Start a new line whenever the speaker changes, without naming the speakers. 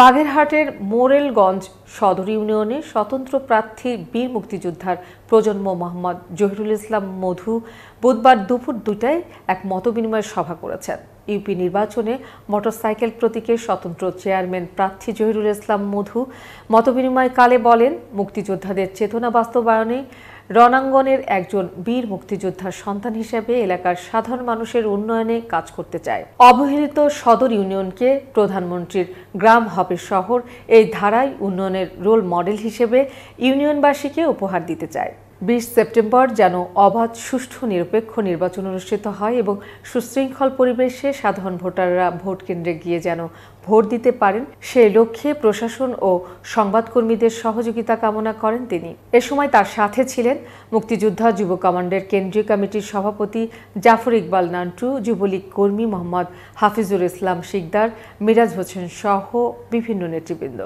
বাগেরহাটের মোরেলগঞ্জ সদর ইউনিয়নে স্বতন্ত্র প্রার্থী বীর মুক্তিযোদ্ধার প্রজন্ম মোহাম্মদ জহিরুল ইসলাম মধু বুধবার দুপুর দুটায় এক মতবিনিময় সভা করেছেন ইউপি নির্বাচনে মোটরসাইকেল প্রতীকে স্বতন্ত্র চেয়ারম্যান প্রার্থী জহিরুল ইসলাম মধু মতবিনিময়কালে বলেন মুক্তিযোদ্ধাদের চেতনা বাস্তবায়নে রণাঙ্গনের একজন বীর মুক্তিযোদ্ধার সন্তান হিসেবে এলাকার সাধারণ মানুষের উন্নয়নে কাজ করতে চায় অবহেলিত সদর ইউনিয়নকে প্রধানমন্ত্রীর গ্রাম হবে শহর এই ধারায় উন্নয়নের রোল মডেল হিসেবে ইউনিয়নবাসীকে উপহার দিতে চায় বিশ সেপ্টেম্বর যেন অবাধ সুষ্ঠু নিরপেক্ষ নির্বাচন অনুষ্ঠিত হয় এবং সুশৃঙ্খল পরিবেশে সাধারণ ভোটাররা ভোট কেন্দ্রে গিয়ে যেন ভোট দিতে পারেন সে লক্ষ্যে প্রশাসন ও সংবাদকর্মীদের সহযোগিতা কামনা করেন তিনি এ সময় তার সাথে ছিলেন মুক্তিযোদ্ধা যুব কমান্ডের কেন্দ্রীয় কমিটির সভাপতি জাফর ইকবাল নান্টু যুবলীগ কর্মী মোহাম্মদ হাফিজুর ইসলাম শিকদার মিরাজ হোসেন সহ বিভিন্ন নেতৃবৃন্দ